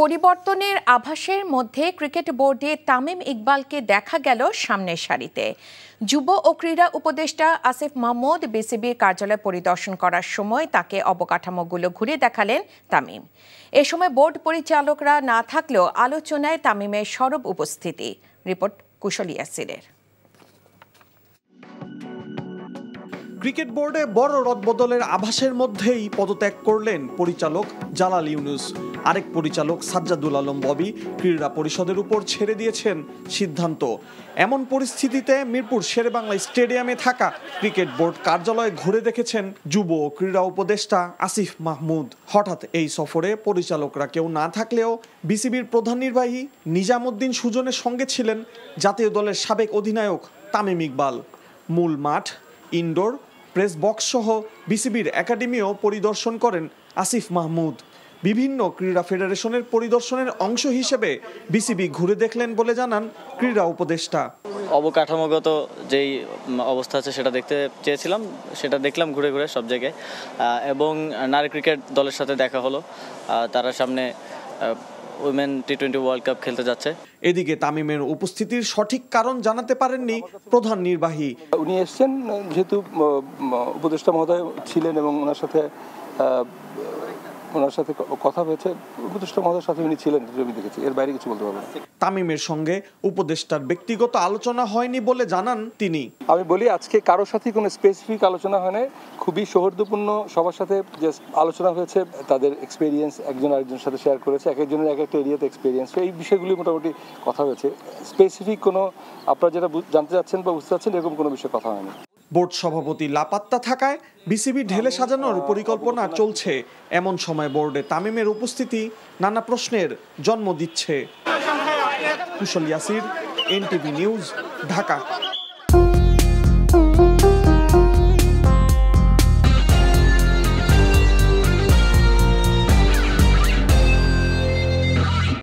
পরিবর্তনের আভাসের মধ্যে ক্রিকেট বোর্ডে তামিম ইকবালকে দেখা গেল সামনের সারিতে যুব ও ক্রীড়া উপদেষ্টা আসিফ মাহমুদ বিসিবির কার্যালয় পরিদর্শন করার সময় তাকে অবকাঠামোগুলো ঘুরে দেখালেন তামিম এ সময় বোর্ড পরিচালকরা না থাকলেও আলোচনায় তামিমের সরব উপস্থিতি রিপোর্ট কুশলিয়া আসিরের ক্রিকেট বোর্ডে বড় রদবদলের আভাসের মধ্যেই পদত্যাগ করলেন পরিচালক জালাল ইউনুস আরেক পরিচালক সাজ্জাদুল আলম ববি ক্রীড়া পরিষদের উপর ছেড়ে দিয়েছেন সিদ্ধান্ত এমন পরিস্থিতিতে মিরপুর শেরেবাংলা স্টেডিয়ামে থাকা ক্রিকেট বোর্ড কার্যালয়ে ঘুরে দেখেছেন যুব ক্রীড়া উপদেষ্টা আসিফ মাহমুদ হঠাৎ এই সফরে পরিচালকরা কেউ না থাকলেও বিসিবির প্রধান নির্বাহী নিজামুদ্দিন সুজনের সঙ্গে ছিলেন জাতীয় দলের সাবেক অধিনায়ক তামিম ইকবাল মূল মাঠ ইনডোর প্রেস বক্স সহ বিসিবির একাডেমিও পরিদর্শন করেন আসিফ মাহমুদ বিভিন্ন ক্রীড়া ফেডারেশনের পরিদর্শনের অংশ হিসেবে বিসিবি ঘুরে দেখলেন বলে জানান ক্রীড়া উপদেষ্টা অবকাঠামোগত যেই অবস্থা আছে সেটা দেখতে চেয়েছিলাম সেটা দেখলাম ঘুরে ঘুরে সব জায়গায় এবং নারী ক্রিকেট দলের সাথে দেখা হলো তারা সামনে women T twenty world cup খেলতে যাচ্ছে এদিকে তামিমের উপস্থিতির সঠিক কারণ জানাতে পারেননি প্রধান নির্বাহী উনি এসছেন যেহেতু উপদেষ্টা মহোদয় ছিলেন এবং ওনার সাথে ওনার সাথে কথা হয়েছে উপদেষ্টা মহোদয়ের সাথে উনি ছিলেন আমি দেখেছি এর বাইরে কিছু বলতে পারবো না তামিমের সঙ্গে উপদেষ্টার ব্যক্তিগত আলোচনা হয়নি বলে জানান তিনি আমি বলি আজকে কারো সাথে কোনো স্পেসিফিক আলোচনা হয়নি খুবই সৌহার্দ্যপূর্ণ সবার সাথে যে আলোচনা হয়েছে তাদের এক্সপিরিয়েন্স একজন আরেকজনের সাথে শেয়ার করেছে এক একজনের এক একটা এরিয়াতে এক্সপিরিয়েন্স এই বিষয়গুলি মোটামুটি কথা হয়েছে স্পেসিফিক কোনো আপনারা যেটা জানতে চাচ্ছেন বা বুঝতে চাচ্ছেন এরকম কোনো বিষয়ে কথা হয়নি বোর্ড সভাপতি লাপাত্তা থাকায় বিসিবি ঢেলে সাজানোর পরিকল্পনা চলছে এমন সময় বোর্ডে তামিমের উপস্থিতি নানা প্রশ্নের জন্ম দিচ্ছে কুশল ইয়াসির এনটিভি নিউজ ঢাকা